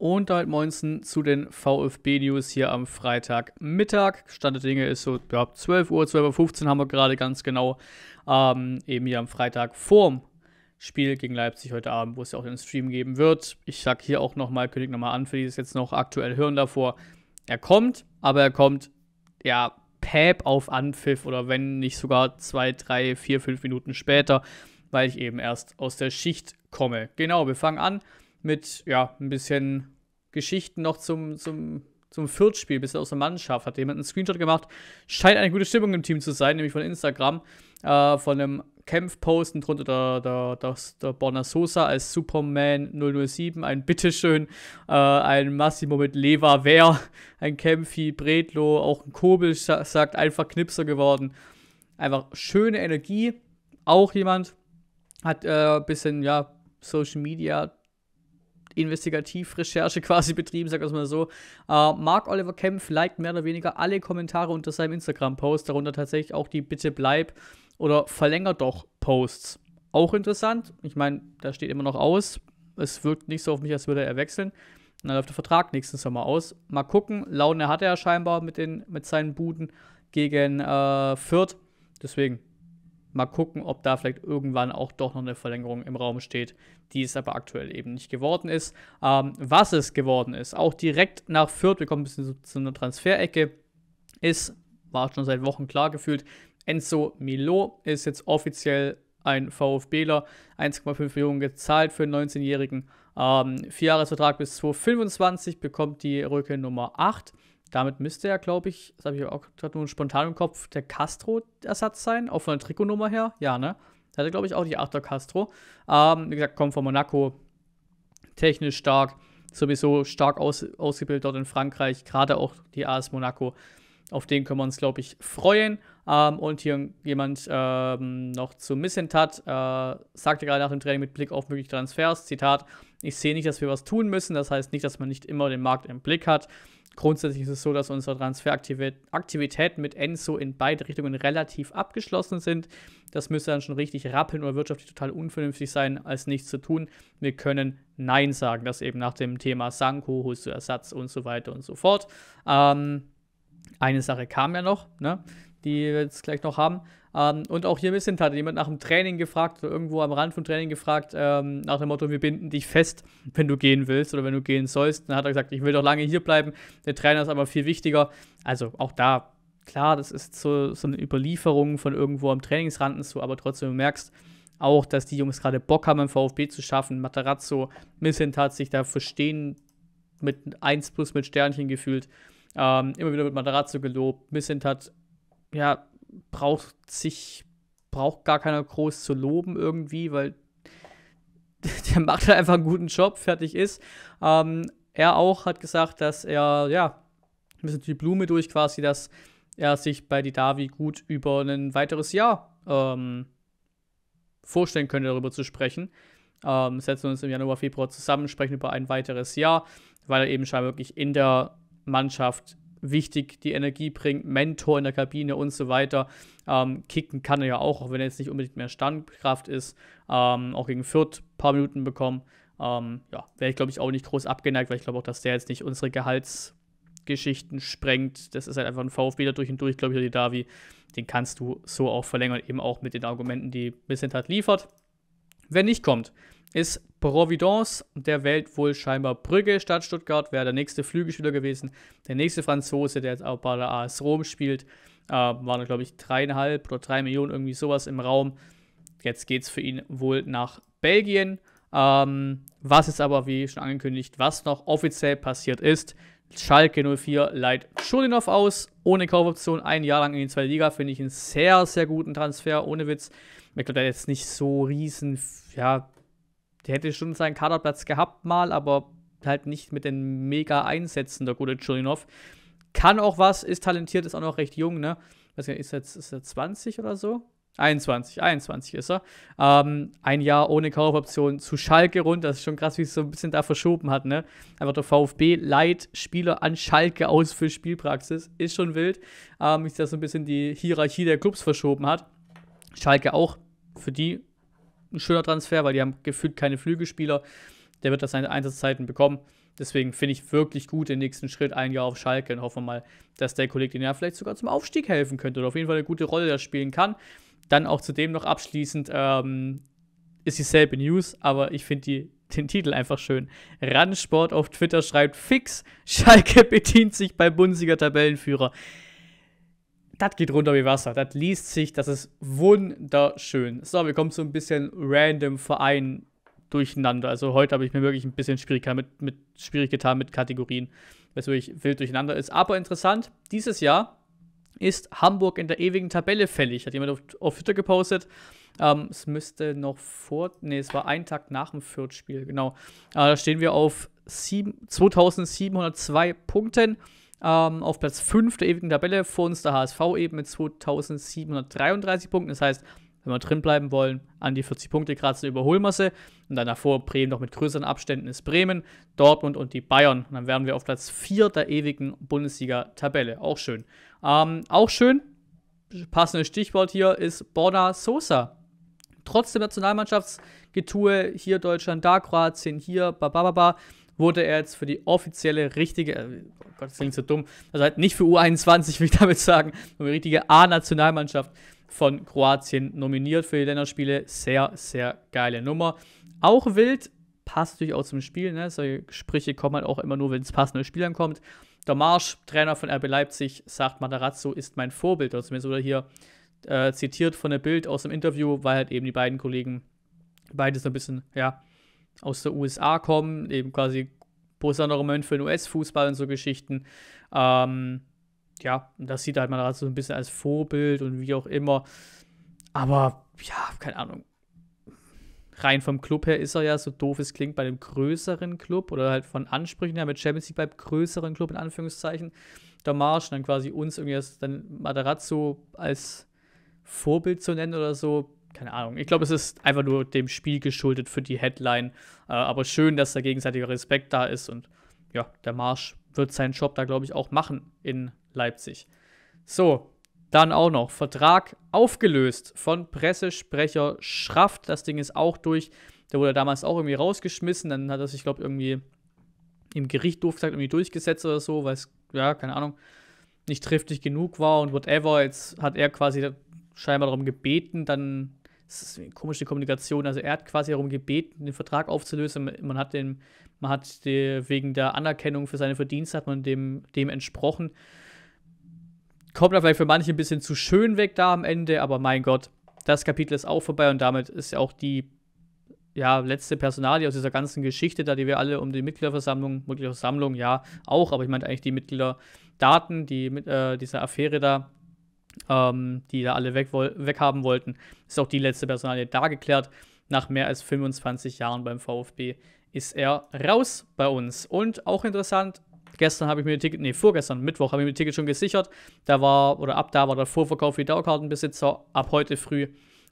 Und halt Moinsen zu den VfB-News hier am Freitagmittag. Stand der Dinge ist so ja, 12 Uhr, 12.15 Uhr haben wir gerade ganz genau. Ähm, eben hier am Freitag vorm Spiel gegen Leipzig heute Abend, wo es ja auch den Stream geben wird. Ich sag hier auch nochmal, kündige nochmal an, für die es jetzt noch aktuell hören davor. Er kommt, aber er kommt, ja, Päp auf Anpfiff oder wenn nicht sogar zwei, drei, vier, fünf Minuten später, weil ich eben erst aus der Schicht komme. Genau, wir fangen an mit ja, ein bisschen Geschichten noch zum, zum, zum Viertspiel, ein bisschen aus der Mannschaft. Hat jemand einen Screenshot gemacht. Scheint eine gute Stimmung im Team zu sein, nämlich von Instagram, äh, von einem Kämpfposten post drunter der, der, der, der Bonner Sosa als Superman 007, ein Bitteschön, äh, ein Massimo mit Leva Wehr, ein Kämpfi, Bredlo, auch ein Kobel sagt, einfach Knipser geworden. Einfach schöne Energie. Auch jemand hat ein äh, bisschen, ja, Social Media Investigativrecherche quasi betrieben, sag ich mal so. Äh, Mark Oliver Kempf liked mehr oder weniger alle Kommentare unter seinem Instagram-Post, darunter tatsächlich auch die Bitte bleib oder verlänger doch Posts. Auch interessant. Ich meine, da steht immer noch aus. Es wirkt nicht so auf mich, als würde er wechseln. Und dann läuft der Vertrag nächsten Sommer aus. Mal gucken. Laune hat er ja scheinbar mit, den, mit seinen Buden gegen äh, Fürth. Deswegen mal gucken, ob da vielleicht irgendwann auch doch noch eine Verlängerung im Raum steht, die es aber aktuell eben nicht geworden ist. Ähm, was es geworden ist, auch direkt nach Fürth, wir kommen ein bisschen zu, zu einer Transferecke, ist, war schon seit Wochen klar gefühlt, Enzo Milo ist jetzt offiziell ein VfBler, 1,5 Millionen gezahlt für einen 19-Jährigen. Ähm, Vierjahresvertrag bis 2025 bekommt die Rücke Nummer 8 damit müsste er, glaube ich, das habe ich auch gerade nur spontan im Kopf, der Castro-Ersatz sein, auch von der Trikotnummer her. Ja, ne? Da hatte, glaube ich, auch die Achter Castro. Ähm, wie gesagt, kommt von Monaco, technisch stark, sowieso stark aus, ausgebildet dort in Frankreich, gerade auch die AS Monaco. Auf den können wir uns, glaube ich, freuen. Ähm, und hier jemand ähm, noch zu Missentat, äh, sagte gerade nach dem Training mit Blick auf mögliche Transfers, Zitat, ich sehe nicht, dass wir was tun müssen, das heißt nicht, dass man nicht immer den Markt im Blick hat. Grundsätzlich ist es so, dass unsere Transferaktivitäten mit Enzo in beide Richtungen relativ abgeschlossen sind. Das müsste dann schon richtig rappeln oder wirtschaftlich total unvernünftig sein, als nichts zu tun. Wir können Nein sagen. Das eben nach dem Thema Sanko, holst du Ersatz und so weiter und so fort. Ähm, eine Sache kam ja noch, ne, die wir jetzt gleich noch haben. Ähm, und auch hier ein bisschen hatte jemand nach dem Training gefragt oder irgendwo am Rand vom Training gefragt, ähm, nach dem Motto, wir binden dich fest, wenn du gehen willst oder wenn du gehen sollst. Dann hat er gesagt, ich will doch lange hier bleiben, der Trainer ist aber viel wichtiger. Also auch da, klar, das ist so, so eine Überlieferung von irgendwo am Trainingsrand und so, aber trotzdem, du merkst auch, dass die Jungs gerade Bock haben, im VfB zu schaffen. Matarazzo, hat sich da verstehen mit 1 plus mit Sternchen gefühlt. Ähm, immer wieder mit Matarazzo gelobt. Missent hat ja braucht sich, braucht gar keiner groß zu loben irgendwie, weil der macht halt einfach einen guten Job, fertig ist. Ähm, er auch hat gesagt, dass er, ja, ein bisschen die Blume durch quasi, dass er sich bei Didavi gut über ein weiteres Jahr ähm, vorstellen könnte, darüber zu sprechen. Ähm, setzen wir uns im Januar, Februar zusammen, sprechen über ein weiteres Jahr, weil er eben scheinbar wirklich in der Mannschaft wichtig die Energie bringt, Mentor in der Kabine und so weiter. Ähm, kicken kann er ja auch, auch wenn er jetzt nicht unbedingt mehr Standkraft ist. Ähm, auch gegen Fürth ein paar Minuten bekommen. Ähm, ja, wäre ich glaube ich auch nicht groß abgeneigt, weil ich glaube auch, dass der jetzt nicht unsere Gehaltsgeschichten sprengt. Das ist halt einfach ein VfB da durch und durch, glaube ich, die Davi. Den kannst du so auch verlängern, eben auch mit den Argumenten, die Bissent hat liefert. Wer nicht kommt, ist Providence, der wählt wohl scheinbar Brügge statt Stuttgart, wäre der nächste Flügelspieler gewesen. Der nächste Franzose, der jetzt auch bei der AS Rom spielt, äh, waren, glaube ich, dreieinhalb oder drei Millionen, irgendwie sowas im Raum. Jetzt geht es für ihn wohl nach Belgien. Ähm, was ist aber, wie schon angekündigt, was noch offiziell passiert ist, Schalke 04 leiht Schulinov aus, ohne Kaufoption, ein Jahr lang in die zweite Liga, finde ich einen sehr, sehr guten Transfer, ohne Witz. Ich glaube, der jetzt nicht so riesen, ja, der hätte schon seinen Kaderplatz gehabt mal, aber halt nicht mit den mega Einsätzen, der gute Chulinov. Kann auch was, ist talentiert, ist auch noch recht jung, ne? Weiß nicht, ist jetzt ist er 20 oder so? 21, 21 ist er. Ähm, ein Jahr ohne Kaufoption zu Schalke rund, das ist schon krass, wie es so ein bisschen da verschoben hat, ne? Einfach der VfB leiht Spieler an Schalke aus für Spielpraxis, ist schon wild, ähm, wie sich das so ein bisschen die Hierarchie der Clubs verschoben hat. Schalke auch für die ein schöner Transfer, weil die haben gefühlt keine Flügelspieler. Der wird das seine Einsatzzeiten bekommen. Deswegen finde ich wirklich gut den nächsten Schritt ein Jahr auf Schalke und hoffe mal, dass der Kollege den ja vielleicht sogar zum Aufstieg helfen könnte oder auf jeden Fall eine gute Rolle da spielen kann. Dann auch zudem noch abschließend ähm, ist dieselbe News, aber ich finde die den Titel einfach schön. Randsport auf Twitter schreibt fix, Schalke bedient sich bei Bundesliga Tabellenführer das geht runter wie Wasser. Das liest sich, das ist wunderschön. So, wir kommen zu ein bisschen random Verein durcheinander. Also heute habe ich mir wirklich ein bisschen schwierig, mit, mit, schwierig getan mit Kategorien, was wirklich wild durcheinander ist. Aber interessant, dieses Jahr ist Hamburg in der ewigen Tabelle fällig. Hat jemand auf, auf Twitter gepostet. Ähm, es müsste noch vor, nee, es war ein Tag nach dem Fürth-Spiel, genau. Äh, da stehen wir auf sieben, 2702 Punkten. Ähm, auf Platz 5 der ewigen Tabelle vor uns der HSV eben mit 2733 Punkten. Das heißt, wenn wir drin bleiben wollen, an die 40 Punkte gerade zur Überholmasse. Und dann davor Bremen noch mit größeren Abständen ist Bremen, Dortmund und die Bayern. Und dann wären wir auf Platz 4 der ewigen Bundesliga-Tabelle. Auch schön. Ähm, auch schön, passendes Stichwort hier, ist Borna Sosa. Trotz dem Nationalmannschaftsgetue, hier Deutschland, da Kroatien, hier, ba, Ba, ba, ba wurde er jetzt für die offizielle richtige, äh, oh Gott, das klingt so dumm, also halt nicht für U21, will ich damit sagen, sondern die richtige A-Nationalmannschaft von Kroatien nominiert für die Länderspiele. Sehr, sehr geile Nummer. Auch wild, passt natürlich auch zum Spiel, ne? solche Sprüche kommen halt auch immer nur, wenn es passende Spielern kommt. Der Marsch, Trainer von RB Leipzig, sagt, Matarazzo ist mein Vorbild, oder zumindest sogar hier äh, zitiert von der Bild aus dem Interview, weil halt eben die beiden Kollegen beides so ein bisschen, ja, aus der USA kommen, eben quasi Posandorament für den US-Fußball und so Geschichten. Ähm, ja, das sieht halt man so ein bisschen als Vorbild und wie auch immer. Aber ja, keine Ahnung. Rein vom Club her ist er ja, so doof es klingt, bei einem größeren Club oder halt von Ansprüchen her mit Champions League beim größeren Club in Anführungszeichen. Der Marsch, dann quasi uns irgendwie als, dann Matarazzo als Vorbild zu nennen oder so, keine Ahnung. Ich glaube, es ist einfach nur dem Spiel geschuldet für die Headline. Äh, aber schön, dass da gegenseitiger Respekt da ist und ja, der Marsch wird seinen Job da, glaube ich, auch machen in Leipzig. So, dann auch noch Vertrag aufgelöst von Pressesprecher Schraft. Das Ding ist auch durch. Der wurde damals auch irgendwie rausgeschmissen. Dann hat er sich, glaube ich, irgendwie im Gericht doof gesagt, irgendwie durchgesetzt oder so, weil es, ja, keine Ahnung, nicht triftig genug war und whatever. Jetzt hat er quasi scheinbar darum gebeten, dann das ist eine komische Kommunikation. Also er hat quasi darum gebeten, den Vertrag aufzulösen. Man hat den, man hat die, wegen der Anerkennung für seine Verdienste hat man dem, dem entsprochen. Kommt da vielleicht für manche ein bisschen zu schön weg da am Ende, aber mein Gott, das Kapitel ist auch vorbei und damit ist ja auch die ja, letzte Personalie aus dieser ganzen Geschichte, da die wir alle um die Mitgliederversammlung, Mitgliederversammlung ja auch, aber ich meine eigentlich die Mitgliederdaten, die mit äh, dieser Affäre da ähm, die da alle weg, weghaben wollten, ist auch die letzte Personalie da geklärt. Nach mehr als 25 Jahren beim VfB ist er raus bei uns. Und auch interessant, gestern habe ich mir ein Ticket, nee, vorgestern, Mittwoch habe ich mir ein Ticket schon gesichert. Da war, oder ab da war der Vorverkauf für die Dauerkartenbesitzer. Ab heute früh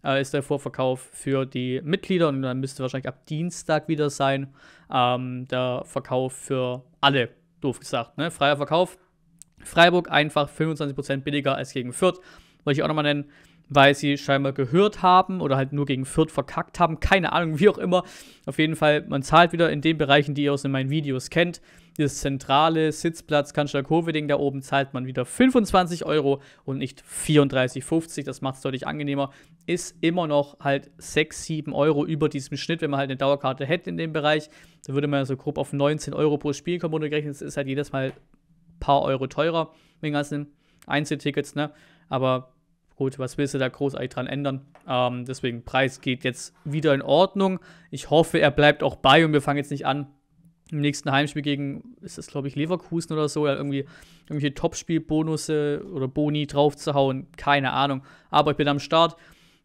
äh, ist der Vorverkauf für die Mitglieder und dann müsste wahrscheinlich ab Dienstag wieder sein ähm, der Verkauf für alle, doof gesagt. Ne? Freier Verkauf, Freiburg einfach 25% billiger als gegen Fürth. Wollte ich auch nochmal nennen, weil sie scheinbar gehört haben oder halt nur gegen Fürth verkackt haben. Keine Ahnung, wie auch immer. Auf jeden Fall, man zahlt wieder in den Bereichen, die ihr aus meinen Videos kennt. Dieses zentrale Sitzplatz Kanzler-Kurve-Ding da oben zahlt man wieder 25 Euro und nicht 34,50. Das macht es deutlich angenehmer. Ist immer noch halt 6, 7 Euro über diesem Schnitt, wenn man halt eine Dauerkarte hätte in dem Bereich. Da würde man so grob auf 19 Euro pro Spiel kommen runtergerechnet. Das ist halt jedes Mal paar Euro teurer mit den ganzen Einzeltickets, ne? Aber gut, was willst du da großartig dran ändern? Ähm, deswegen, Preis geht jetzt wieder in Ordnung. Ich hoffe, er bleibt auch bei und wir fangen jetzt nicht an, im nächsten Heimspiel gegen, ist das glaube ich Leverkusen oder so, ja, irgendwie irgendwelche Topspielbonusse oder Boni draufzuhauen, keine Ahnung. Aber ich bin am Start.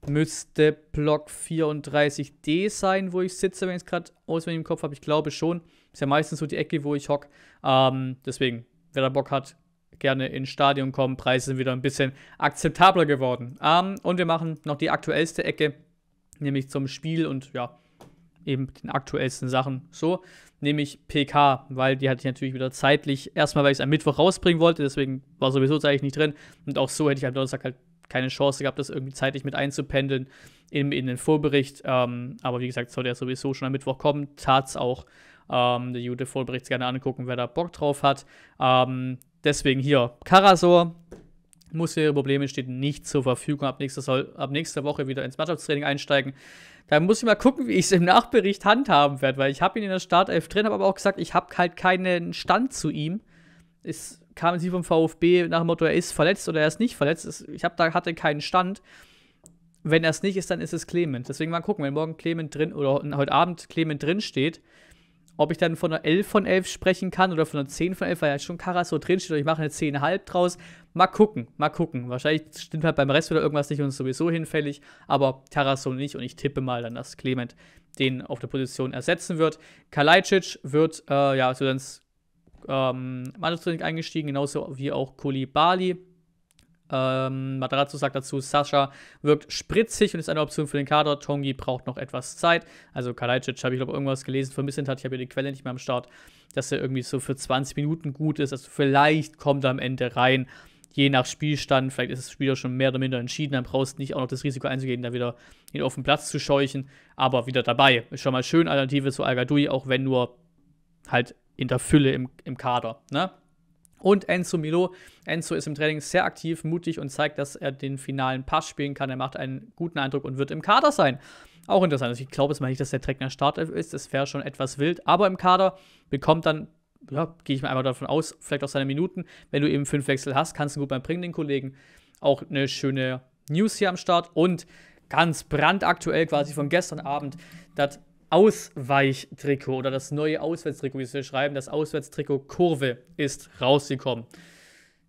Müsste Block 34D sein, wo ich sitze, wenn ich es gerade auswendig im Kopf habe. Ich glaube schon. Ist ja meistens so die Ecke, wo ich hocke. Ähm, deswegen wer da Bock hat, gerne ins Stadion kommen. Preise sind wieder ein bisschen akzeptabler geworden. Ähm, und wir machen noch die aktuellste Ecke, nämlich zum Spiel und ja, eben den aktuellsten Sachen. So, nämlich PK, weil die hatte ich natürlich wieder zeitlich. Erstmal, weil ich es am Mittwoch rausbringen wollte, deswegen war sowieso zeitlich nicht drin. Und auch so hätte ich am Donnerstag halt keine Chance gehabt, das irgendwie zeitlich mit einzupendeln in, in den Vorbericht. Ähm, aber wie gesagt, sollte ja sowieso schon am Mittwoch kommen. Tat's auch. Ähm, die Jude-Vollbericht gerne angucken, wer da Bock drauf hat. Ähm, deswegen hier Karasor. Muss für ihre Probleme steht nicht zur Verfügung. Ab nächster, soll, ab nächster Woche wieder ins Mannschaftstraining einsteigen. Da muss ich mal gucken, wie ich es im Nachbericht handhaben werde, weil ich habe ihn in der Startelf drin, habe aber auch gesagt, ich habe halt keinen Stand zu ihm. Es kamen sie vom VfB nach dem Motto, er ist verletzt oder er ist nicht verletzt. Ich habe da, hatte keinen Stand. Wenn er es nicht ist, dann ist es Clement. Deswegen mal gucken, wenn morgen Clement drin oder heute Abend Clement drin steht, ob ich dann von einer 11 von 11 sprechen kann oder von einer 10 von 11, weil ja schon Karas drinsteht und ich mache eine 10,5 draus. Mal gucken, mal gucken. Wahrscheinlich stimmt halt beim Rest wieder irgendwas nicht und ist sowieso hinfällig, aber Karas nicht und ich tippe mal dann, dass Clement den auf der Position ersetzen wird. Kalajdzic wird, äh, ja, so also dann ähm, Mannschaftstraining eingestiegen, genauso wie auch Kulibali. Ähm, Matarazzo sagt dazu, Sascha wirkt spritzig und ist eine Option für den Kader. Tongi braucht noch etwas Zeit. Also Kalajdzic habe ich, glaube irgendwas gelesen, vermisst hat. Ich habe ja die Quelle nicht mehr am Start, dass er irgendwie so für 20 Minuten gut ist. Also vielleicht kommt er am Ende rein. Je nach Spielstand, vielleicht ist das Spiel ja schon mehr oder minder entschieden, dann brauchst du nicht auch noch das Risiko einzugehen, da wieder ihn auf den Platz zu scheuchen, aber wieder dabei. Ist schon mal schön Alternative zu al auch wenn nur halt in der Fülle im, im Kader. Ne? Und Enzo Milo. Enzo ist im Training sehr aktiv, mutig und zeigt, dass er den finalen Pass spielen kann. Er macht einen guten Eindruck und wird im Kader sein. Auch interessant. Also ich glaube jetzt mal nicht, dass der Track in der Startelf ist. Das wäre schon etwas wild. Aber im Kader bekommt dann, ja, gehe ich mal einfach davon aus, vielleicht auch seine Minuten. Wenn du eben fünf Wechsel hast, kannst du gut beim Bringen den Kollegen. Auch eine schöne News hier am Start. Und ganz brandaktuell quasi von gestern Abend, das Ausweichtrikot oder das neue Auswärtstrikot, wie sie schreiben, das Auswärtstrikot Kurve ist rausgekommen.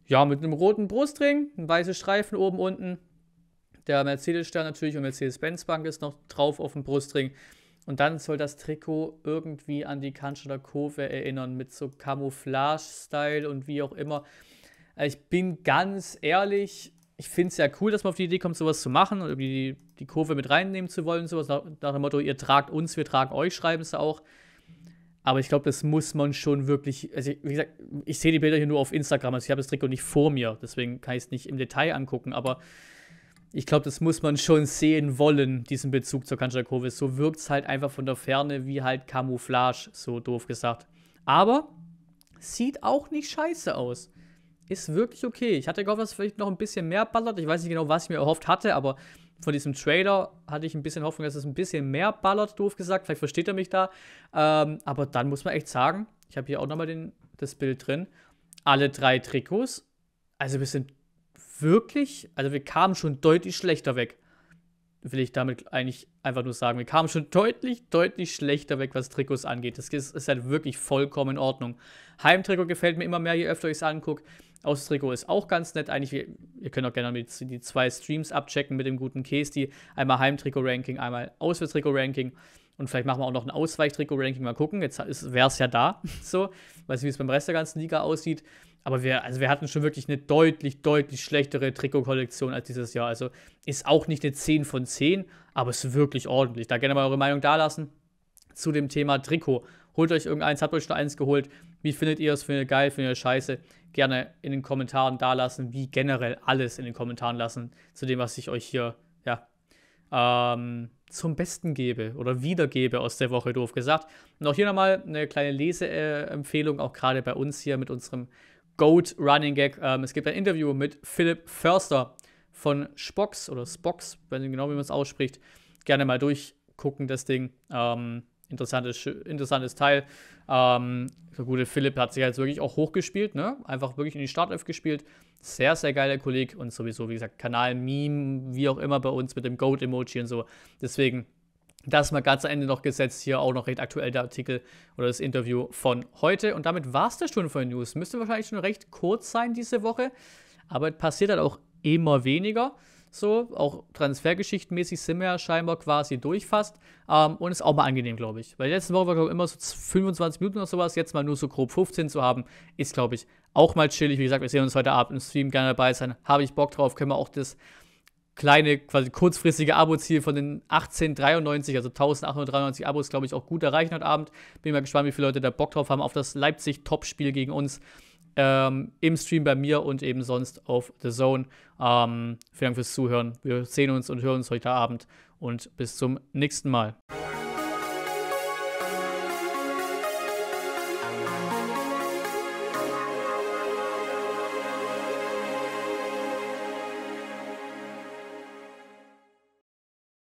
Ja, mit einem roten Brustring, ein weißes Streifen oben unten. Der Mercedes-Stern natürlich und Mercedes-Benz-Bank ist noch drauf auf dem Brustring. Und dann soll das Trikot irgendwie an die Cannstatter Kurve erinnern, mit so Camouflage-Style und wie auch immer. Ich bin ganz ehrlich, ich finde es ja cool, dass man auf die Idee kommt, sowas zu machen und irgendwie die, die Kurve mit reinnehmen zu wollen, sowas nach, nach, dem Motto, ihr tragt uns, wir tragen euch, schreiben sie auch. Aber ich glaube, das muss man schon wirklich, also wie gesagt, ich sehe die Bilder hier nur auf Instagram, also ich habe das Trikot nicht vor mir, deswegen kann ich es nicht im Detail angucken, aber ich glaube, das muss man schon sehen wollen, diesen Bezug zur Kancha-Kurve. So wirkt es halt einfach von der Ferne wie halt Camouflage, so doof gesagt. Aber sieht auch nicht scheiße aus ist wirklich okay. Ich hatte gehofft, dass es vielleicht noch ein bisschen mehr ballert. Ich weiß nicht genau, was ich mir erhofft hatte, aber von diesem Trailer hatte ich ein bisschen Hoffnung, dass es ein bisschen mehr ballert, doof gesagt. Vielleicht versteht er mich da. Ähm, aber dann muss man echt sagen, ich habe hier auch nochmal das Bild drin. Alle drei Trikots. Also wir sind wirklich, also wir kamen schon deutlich schlechter weg. Will ich damit eigentlich einfach nur sagen. Wir kamen schon deutlich, deutlich schlechter weg, was Trikots angeht. Das ist, ist halt wirklich vollkommen in Ordnung. Heimtrikot gefällt mir immer mehr, je öfter ich es angucke. Trikot ist auch ganz nett. Eigentlich, ihr könnt auch gerne die, die zwei Streams abchecken mit dem guten Kesti. Einmal Heimtrikot-Ranking, einmal Auswärtstrikot-Ranking. Und vielleicht machen wir auch noch ein Ausweichtrikot-Ranking. Mal gucken. Jetzt wäre es ja da. so. Weiß nicht, wie es beim Rest der ganzen Liga aussieht. Aber wir, also wir hatten schon wirklich eine deutlich, deutlich schlechtere Trikotkollektion als dieses Jahr. Also ist auch nicht eine 10 von 10, aber ist wirklich ordentlich. Da gerne mal eure Meinung dalassen zu dem Thema Trikot. Holt euch irgendeins, habt euch schon eins geholt. Wie findet ihr es? Findet ihr geil? Findet ihr scheiße? Gerne in den Kommentaren da lassen, wie generell alles in den Kommentaren lassen, zu dem, was ich euch hier ja, ähm, zum Besten gebe oder wiedergebe aus der Woche, doof gesagt. Und auch hier nochmal eine kleine Leseempfehlung, auch gerade bei uns hier mit unserem Goat Running Gag. Ähm, es gibt ein Interview mit Philipp Förster von Spox oder Spox, wenn genau wie man es ausspricht. Gerne mal durchgucken, das Ding. Ähm, interessantes, interessantes Teil. Ähm, der gute Philipp hat sich halt wirklich auch hochgespielt, ne? Einfach wirklich in die Startelf gespielt. Sehr, sehr geiler Kollege und sowieso, wie gesagt, Kanal, Meme, wie auch immer bei uns mit dem Goat-Emoji und so. Deswegen, das mal ganz am Ende noch gesetzt. Hier auch noch recht aktuell der Artikel oder das Interview von heute. Und damit war es der Stunde von den News. Müsste wahrscheinlich schon recht kurz sein diese Woche, aber passiert halt auch immer weniger. So, auch transfergeschichtenmäßig sind wir ja scheinbar quasi durch fast. Ähm, und ist auch mal angenehm, glaube ich. Weil letzte Woche war, glaube ich, immer so 25 Minuten oder sowas. Jetzt mal nur so grob 15 zu haben, ist, glaube ich, auch mal chillig. Wie gesagt, wir sehen uns heute Abend im Stream gerne dabei sein. Habe ich Bock drauf, können wir auch das kleine, quasi kurzfristige Abo-Ziel von den 1893, also 1893 Abos, glaube ich, auch gut erreichen heute Abend. Bin mal gespannt, wie viele Leute da Bock drauf haben auf das leipzig topspiel gegen uns ähm, im Stream bei mir und eben sonst auf The Zone. Ähm, vielen Dank fürs Zuhören. Wir sehen uns und hören uns heute Abend und bis zum nächsten Mal.